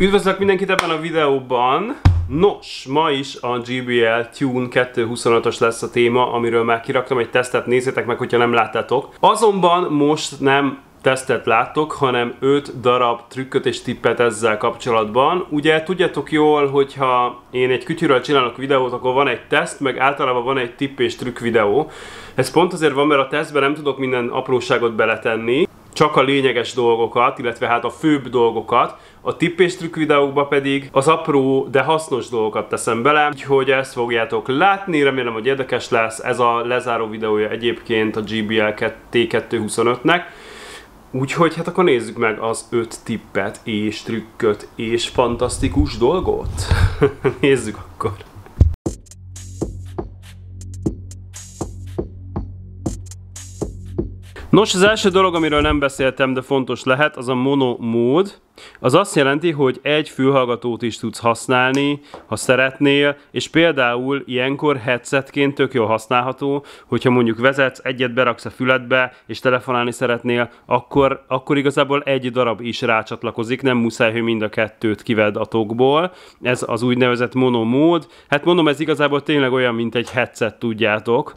Üdvözlök mindenkit ebben a videóban! Nos, ma is a GBL Tune 225-ös lesz a téma, amiről már kiraktam egy tesztet, nézzétek meg, hogyha nem láttátok. Azonban most nem tesztet láttok, hanem 5 darab trükköt és tippet ezzel kapcsolatban. Ugye tudjátok jól, hogyha én egy kütyűről csinálok videót, akkor van egy teszt, meg általában van egy tipp és trükk videó. Ez pont azért van, mert a tesztben nem tudok minden apróságot beletenni, csak a lényeges dolgokat, illetve hát a főbb dolgokat, a tipp és trükk videókba pedig az apró, de hasznos dolgokat teszem bele, úgyhogy ezt fogjátok látni, remélem, hogy érdekes lesz. Ez a lezáró videója egyébként a GBL T225-nek. Úgyhogy hát akkor nézzük meg az öt tippet és trükköt és fantasztikus dolgot. nézzük akkor. Nos, az első dolog, amiről nem beszéltem, de fontos lehet, az a mono mód. Az azt jelenti, hogy egy fülhallgatót is tudsz használni, ha szeretnél, és például ilyenkor headsetként tök jól használható, hogyha mondjuk vezetsz, egyet beraksz a füledbe, és telefonálni szeretnél, akkor, akkor igazából egy darab is rácsatlakozik, nem muszáj, hogy mind a kettőt kived a tokból. Ez az úgynevezett mono mód. Hát mondom, ez igazából tényleg olyan, mint egy headset, tudjátok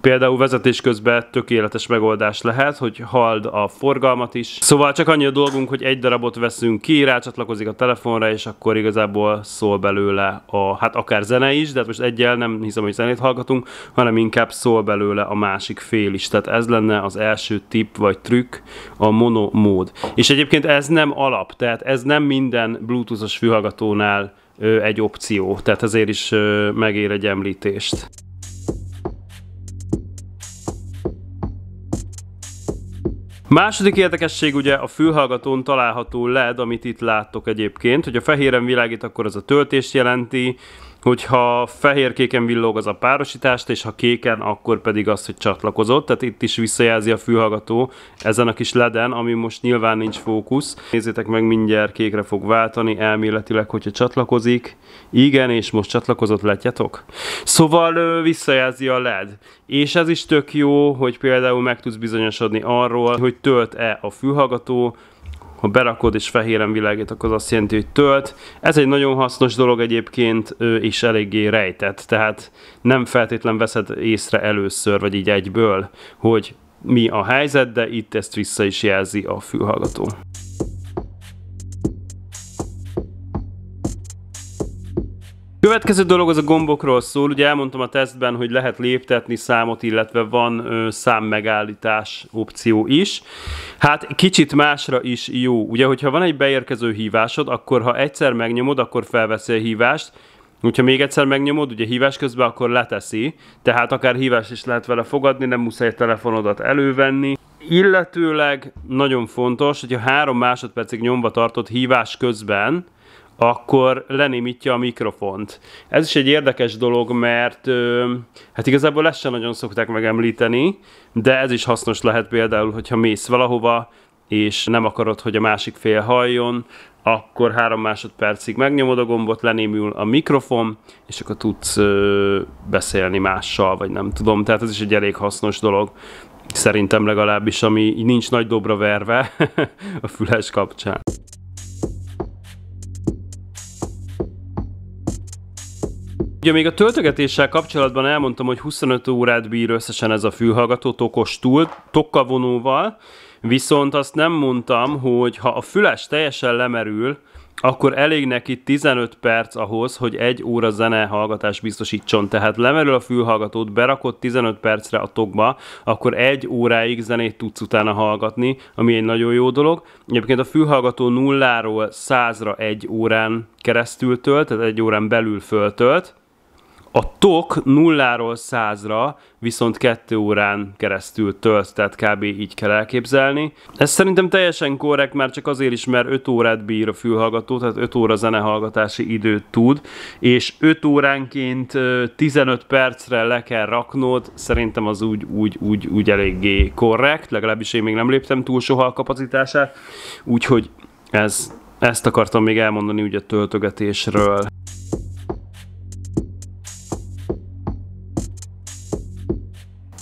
Például vezetés közben tökéletes megoldás lehet, hogy hald a forgalmat is. Szóval csak annyi a dolgunk, hogy egy darabot veszünk ki, rácsatlakozik a telefonra, és akkor igazából szól belőle a, hát akár zene is, de hát most egyel nem hiszem, hogy zenét hallgatunk, hanem inkább szól belőle a másik fél is. Tehát ez lenne az első tip vagy trükk, a mono mód. És egyébként ez nem alap, tehát ez nem minden bluetooth fülhallgatónál egy opció, tehát ezért is megér egy említést. Második érdekesség ugye a fülhallgatón található LED, amit itt láttok egyébként. Hogyha fehéren világít, akkor az a töltést jelenti, hogyha fehér-kéken villog az a párosítást, és ha kéken, akkor pedig az, hogy csatlakozott, tehát itt is visszajelzi a fülhallgató ezen a kis leden, ami most nyilván nincs fókusz. Nézzétek meg, mindjárt kékre fog váltani, elméletileg, hogyha csatlakozik. Igen, és most csatlakozott, látjátok? Szóval visszajelzi a led. És ez is tök jó, hogy például meg tudsz bizonyosodni arról, hogy tölt-e a fülhallgató, ha berakod és fehéren világít, akkor az azt jelenti, hogy tölt. Ez egy nagyon hasznos dolog egyébként, és eléggé rejtett, tehát nem feltétlen veszed észre először, vagy így egyből, hogy mi a helyzet, de itt ezt vissza is jelzi a fülhallgató. Következő dolog az a gombokról szól, ugye elmondtam a tesztben, hogy lehet léptetni számot, illetve van ö, megállítás opció is. Hát kicsit másra is jó. Ugye, hogyha van egy beérkező hívásod, akkor ha egyszer megnyomod, akkor felveszi a hívást, Hogyha még egyszer megnyomod, ugye hívás közben, akkor leteszi, tehát akár hívást is lehet vele fogadni, nem muszáj telefonodat elővenni. Illetőleg nagyon fontos, hogyha három másodpercig nyomva tartott hívás közben, akkor lenémítja a mikrofont. Ez is egy érdekes dolog, mert hát igazából ezt sem nagyon szokták megemlíteni, de ez is hasznos lehet például, hogyha mész valahova, és nem akarod, hogy a másik fél halljon, akkor három másodpercig megnyomod a gombot, lenémül a mikrofon, és akkor tudsz ö, beszélni mással, vagy nem tudom. Tehát ez is egy elég hasznos dolog, szerintem legalábbis, ami nincs nagy dobra verve a füles kapcsán. Ugye még a töltögetéssel kapcsolatban elmondtam, hogy 25 órát bír összesen ez a fülhallgató túl, tokkavonóval, viszont azt nem mondtam, hogy ha a füles teljesen lemerül, akkor elég neki 15 perc ahhoz, hogy egy óra zene hallgatás biztosítson. Tehát lemerül a fülhallgatót, berakod 15 percre a tokba, akkor egy óráig zenét tudsz utána hallgatni, ami egy nagyon jó dolog. Egyébként a fülhallgató nulláról százra egy órán keresztül tölt, tehát egy órán belül föltölt, a tok nulláról százra viszont kettő órán keresztül tölt, tehát kb. így kell elképzelni. Ez szerintem teljesen korrekt, már csak azért is, mert 5 órát bír a fülhallgató, tehát 5 óra zenehallgatási időt tud, és 5 óránként 15 percre le kell raknod, szerintem az úgy, úgy, úgy, úgy eléggé korrekt, legalábbis én még nem léptem túl soha a kapacitását, úgyhogy ez, ezt akartam még elmondani ugye a töltögetésről.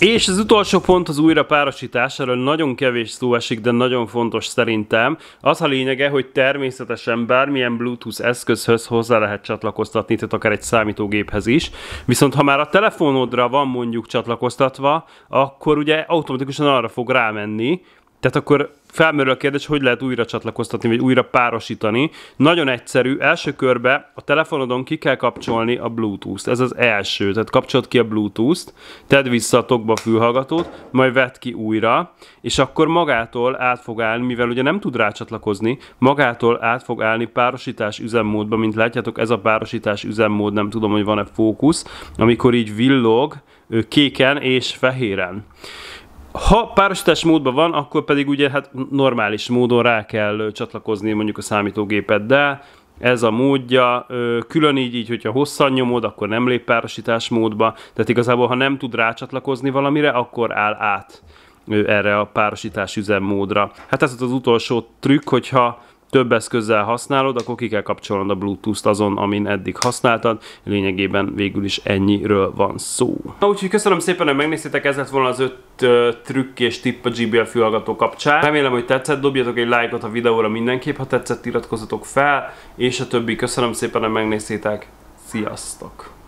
És az utolsó pont az újra párosítás, erről nagyon kevés szó esik, de nagyon fontos szerintem. Az a lényege, hogy természetesen bármilyen Bluetooth eszközhöz hozzá lehet csatlakoztatni, tehát akár egy számítógéphez is. Viszont ha már a telefonodra van mondjuk csatlakoztatva, akkor ugye automatikusan arra fog rámenni, tehát akkor felmerül a kérdés, hogy lehet újra csatlakoztatni, vagy újra párosítani. Nagyon egyszerű, első körbe a telefonodon ki kell kapcsolni a Bluetooth-t. Ez az első, tehát kapcsolod ki a Bluetooth-t, tedd vissza a tokba a fülhallgatót, majd vedd ki újra, és akkor magától át fog állni, mivel ugye nem tud rácsatlakozni, magától át fog állni párosítás üzemmódba, mint látjátok, ez a párosítás üzemmód, nem tudom, hogy van-e fókusz, amikor így villog kéken és fehéren. Ha párosítás módban van, akkor pedig ugye hát normális módon rá kell csatlakozni mondjuk a de ez a módja, külön így, így, hogyha hosszan nyomod, akkor nem lép párosítás módba, tehát igazából, ha nem tud rácsatlakozni valamire, akkor áll át erre a párosítás üzemmódra. Hát ez az utolsó trükk, hogyha több eszközzel használod, akkor ki kell kapcsolnod a Bluetooth-t azon, amin eddig használtad. Lényegében végül is ennyiről van szó. Na úgyhogy köszönöm szépen, hogy megnéztétek, ez lett volna az öt ö, trükk és tipp a GBL fülhallgató kapcsán. Remélem, hogy tetszett, dobjatok egy lájkot a videóra mindenképp, ha tetszett, iratkozzatok fel, és a többi. Köszönöm szépen, hogy megnéztétek. Sziasztok!